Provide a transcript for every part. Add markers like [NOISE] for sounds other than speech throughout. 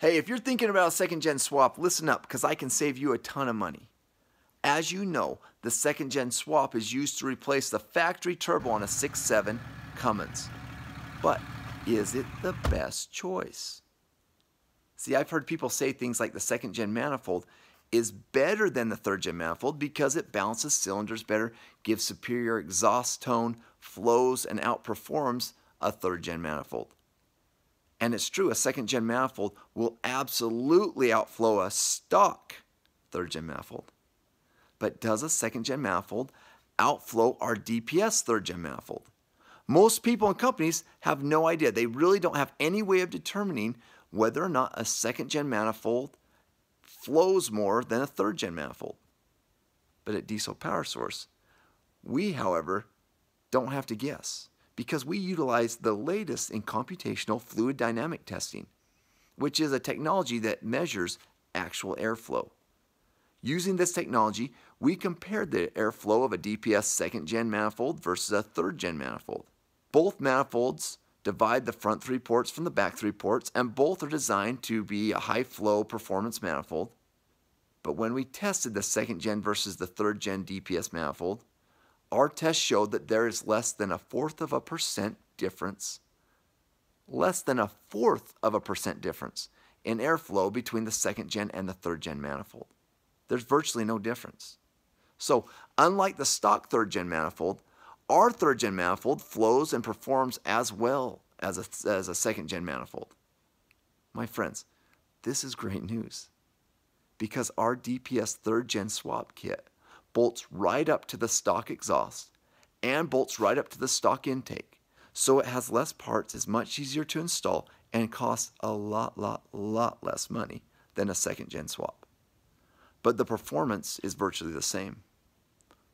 Hey, if you're thinking about a second gen swap, listen up because I can save you a ton of money. As you know, the second gen swap is used to replace the factory turbo on a 6.7 Cummins. But is it the best choice? See, I've heard people say things like the second gen manifold is better than the third gen manifold because it balances cylinders better, gives superior exhaust tone, flows, and outperforms a third gen manifold. And it's true, a second gen manifold will absolutely outflow a stock third gen manifold. But does a second gen manifold outflow our DPS third gen manifold? Most people and companies have no idea. They really don't have any way of determining whether or not a second gen manifold flows more than a third gen manifold. But at diesel power source, we, however, don't have to guess because we utilize the latest in computational fluid dynamic testing, which is a technology that measures actual airflow. Using this technology, we compared the airflow of a DPS second gen manifold versus a third gen manifold. Both manifolds divide the front three ports from the back three ports, and both are designed to be a high flow performance manifold. But when we tested the second gen versus the third gen DPS manifold, our test showed that there is less than a fourth of a percent difference, less than a fourth of a percent difference in airflow between the second gen and the third gen manifold. There's virtually no difference. So, unlike the stock third gen manifold, our third gen manifold flows and performs as well as a, as a second gen manifold. My friends, this is great news because our DPS third gen swap kit bolts right up to the stock exhaust and bolts right up to the stock intake. So it has less parts, is much easier to install, and costs a lot, lot, lot less money than a second gen swap. But the performance is virtually the same.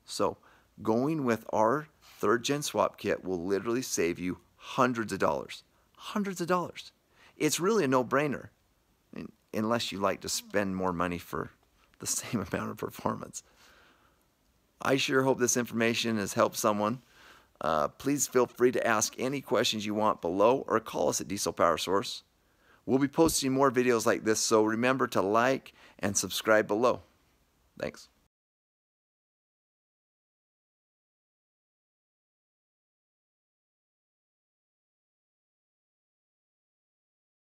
So going with our third gen swap kit will literally save you hundreds of dollars. Hundreds of dollars. It's really a no brainer unless you like to spend more money for the [LAUGHS] same amount of performance. I sure hope this information has helped someone. Uh, please feel free to ask any questions you want below or call us at Diesel Power Source. We'll be posting more videos like this, so remember to like and subscribe below. Thanks.